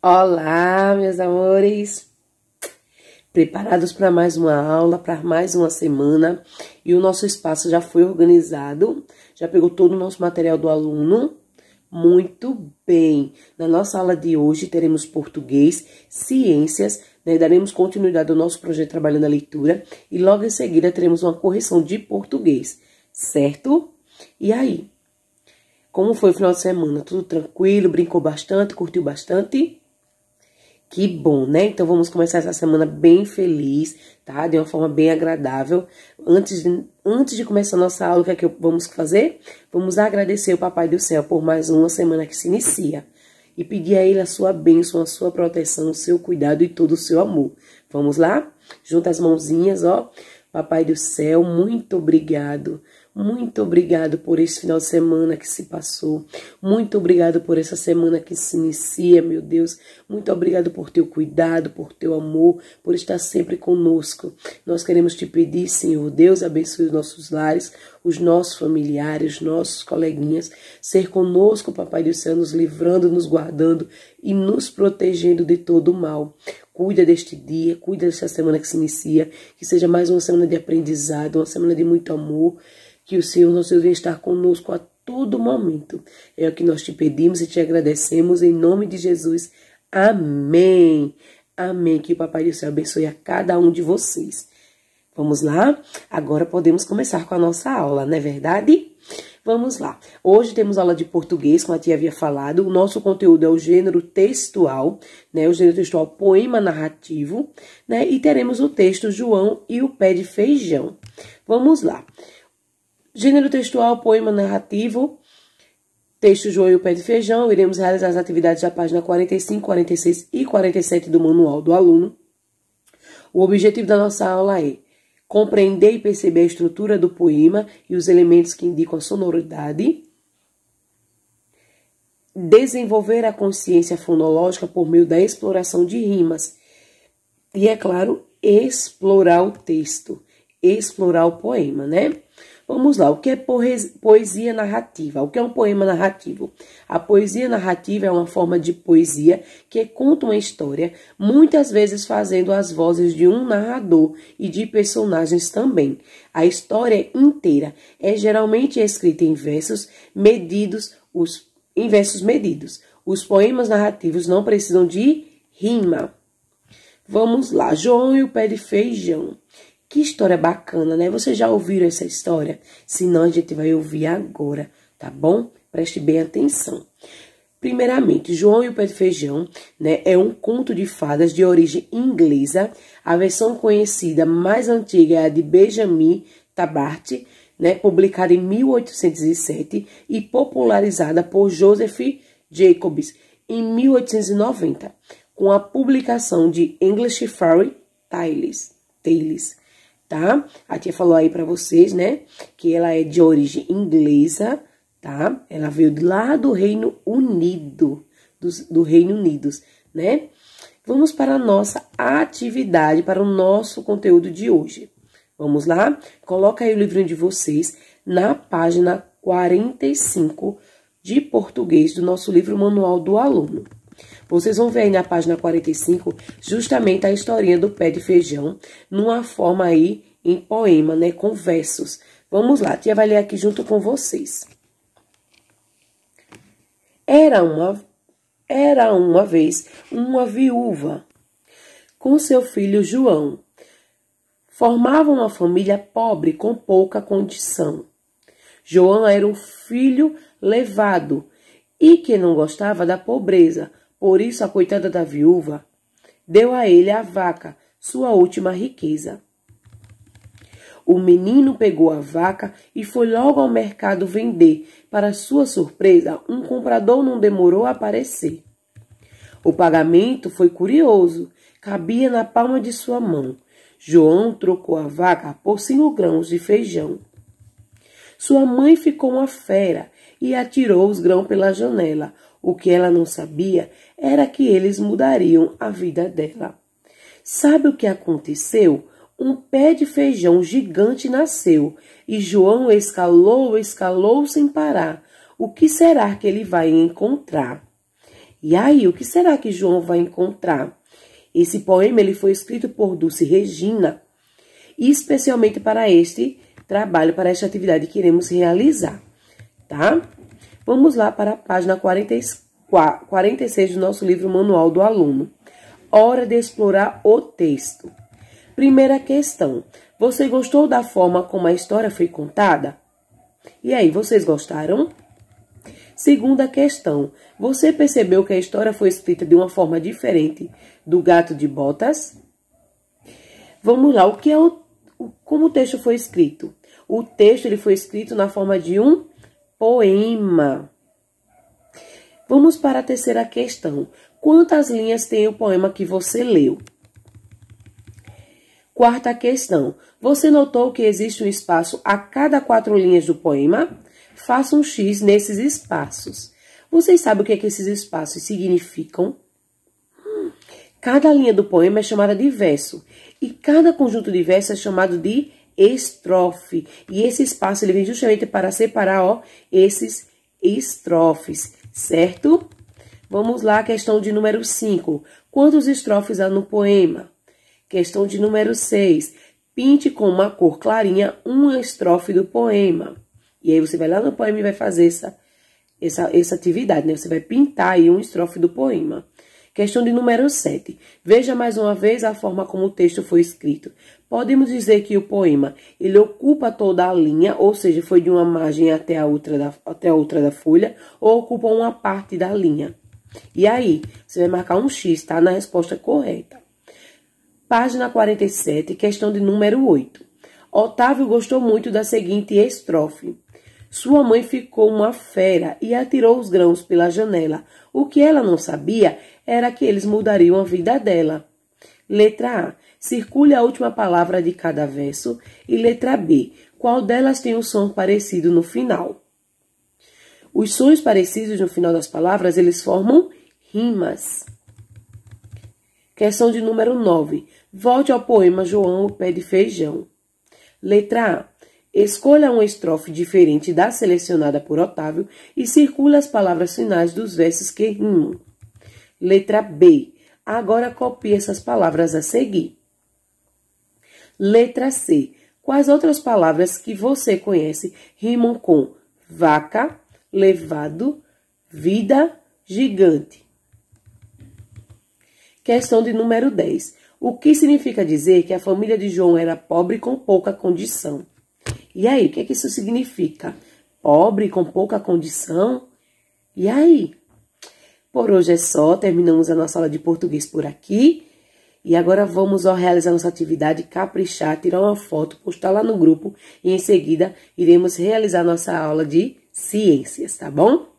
Olá, meus amores! Preparados para mais uma aula, para mais uma semana. E o nosso espaço já foi organizado, já pegou todo o nosso material do aluno. Muito bem! Na nossa aula de hoje teremos português, ciências, né? daremos continuidade ao nosso projeto Trabalhando a Leitura e logo em seguida teremos uma correção de português, certo? E aí? Como foi o final de semana? Tudo tranquilo? Brincou bastante? Curtiu bastante? Que bom, né? Então vamos começar essa semana bem feliz, tá? De uma forma bem agradável. Antes de, antes de começar a nossa aula, o que é que vamos fazer? Vamos agradecer o Papai do Céu por mais uma semana que se inicia e pedir a Ele a sua bênção, a sua proteção, o seu cuidado e todo o seu amor. Vamos lá? Junta as mãozinhas, ó. Papai do Céu, muito obrigado muito obrigado por esse final de semana que se passou. Muito obrigado por essa semana que se inicia, meu Deus. Muito obrigado por teu cuidado, por teu amor, por estar sempre conosco. Nós queremos te pedir, Senhor Deus, abençoe os nossos lares, os nossos familiares, nossos coleguinhas. Ser conosco, Papai do Céu, nos livrando, nos guardando e nos protegendo de todo o mal cuida deste dia, cuida desta semana que se inicia, que seja mais uma semana de aprendizado, uma semana de muito amor, que o Senhor nosso Deus venha estar conosco a todo momento. É o que nós te pedimos e te agradecemos em nome de Jesus. Amém. Amém. Que o Papai do Céu abençoe a cada um de vocês. Vamos lá? Agora podemos começar com a nossa aula, não é verdade? Vamos lá. Hoje temos aula de português, como a tia havia falado. O nosso conteúdo é o gênero textual, né? O gênero textual poema narrativo, né? E teremos o texto João e o pé de feijão. Vamos lá. Gênero textual, poema narrativo. Texto João e o Pé de Feijão. Iremos realizar as atividades da página 45, 46 e 47 do Manual do Aluno. O objetivo da nossa aula é compreender e perceber a estrutura do poema e os elementos que indicam a sonoridade, desenvolver a consciência fonológica por meio da exploração de rimas e, é claro, explorar o texto, explorar o poema, né? Vamos lá, o que é poesia narrativa? O que é um poema narrativo? A poesia narrativa é uma forma de poesia que conta uma história, muitas vezes fazendo as vozes de um narrador e de personagens também. A história inteira é geralmente escrita em versos medidos, os, em versos medidos. Os poemas narrativos não precisam de rima. Vamos lá, João e o pé de feijão. Que história bacana, né? Vocês já ouviram essa história? Se não, a gente vai ouvir agora, tá bom? Preste bem atenção. Primeiramente, João e o Pé de Feijão né, é um conto de fadas de origem inglesa. A versão conhecida mais antiga é a de Benjamin Tabart, né, publicada em 1807 e popularizada por Joseph Jacobs em 1890, com a publicação de English Fairy Tales. Tales tá? A tia falou aí para vocês, né, que ela é de origem inglesa, tá? Ela veio de lá do Reino Unido, do Reino Unido, né? Vamos para a nossa atividade, para o nosso conteúdo de hoje. Vamos lá? Coloca aí o livrinho de vocês na página 45 de português do nosso livro Manual do Aluno. Vocês vão ver aí na página 45 justamente a historinha do pé de feijão, numa forma aí em poema, né, com versos. Vamos lá, tia vai ler aqui junto com vocês. Era uma era uma vez uma viúva com seu filho João. Formavam uma família pobre com pouca condição. João era um filho levado e que não gostava da pobreza, por isso a coitada da viúva deu a ele a vaca, sua última riqueza. O menino pegou a vaca e foi logo ao mercado vender. Para sua surpresa, um comprador não demorou a aparecer. O pagamento foi curioso, cabia na palma de sua mão. João trocou a vaca por cinco grãos de feijão. Sua mãe ficou uma fera e atirou os grãos pela janela. O que ela não sabia era que eles mudariam a vida dela. Sabe o que aconteceu? Um pé de feijão gigante nasceu e João escalou, escalou sem parar. O que será que ele vai encontrar? E aí, o que será que João vai encontrar? Esse poema ele foi escrito por Dulce Regina, e especialmente para este trabalho, para esta atividade que iremos realizar, tá? Vamos lá para a página 46 do nosso livro Manual do Aluno. Hora de explorar o texto. Primeira questão: Você gostou da forma como a história foi contada? E aí, vocês gostaram? Segunda questão: Você percebeu que a história foi escrita de uma forma diferente do Gato de Botas? Vamos lá, o que é o, como o texto foi escrito? O texto ele foi escrito na forma de um poema. Vamos para a terceira questão. Quantas linhas tem o poema que você leu? Quarta questão. Você notou que existe um espaço a cada quatro linhas do poema? Faça um X nesses espaços. Vocês sabem o que, é que esses espaços significam? Hum. Cada linha do poema é chamada de verso e cada conjunto de versos é chamado de estrofe. E esse espaço ele vem justamente para separar, ó, esses estrofes, certo? Vamos lá, questão de número 5. Quantos estrofes há no poema? Questão de número 6. Pinte com uma cor clarinha uma estrofe do poema. E aí você vai lá no poema e vai fazer essa, essa, essa atividade, né? Você vai pintar aí uma estrofe do poema. Questão de número 7. Veja mais uma vez a forma como o texto foi escrito. Podemos dizer que o poema ele ocupa toda a linha, ou seja, foi de uma margem até a outra da, até a outra da folha, ou ocupa uma parte da linha. E aí, você vai marcar um X, tá? Na resposta correta. Página 47, questão de número 8. Otávio gostou muito da seguinte estrofe. Sua mãe ficou uma fera e atirou os grãos pela janela. O que ela não sabia era que eles mudariam a vida dela. Letra A. Circule a última palavra de cada verso. E letra B. Qual delas tem um som parecido no final? Os sons parecidos no final das palavras, eles formam rimas. Questão de número 9. Volte ao poema João, o pé de feijão. Letra A. Escolha uma estrofe diferente da selecionada por Otávio e circule as palavras finais dos versos que rimam. Letra B. Agora copie essas palavras a seguir. Letra C. Quais outras palavras que você conhece rimam com vaca, levado, vida, gigante? Questão de número 10. O que significa dizer que a família de João era pobre com pouca condição? E aí, o que, é que isso significa? Pobre, com pouca condição? E aí? Por hoje é só, terminamos a nossa aula de português por aqui. E agora vamos ó, realizar nossa atividade, caprichar, tirar uma foto, postar lá no grupo. E em seguida, iremos realizar nossa aula de ciências, tá bom?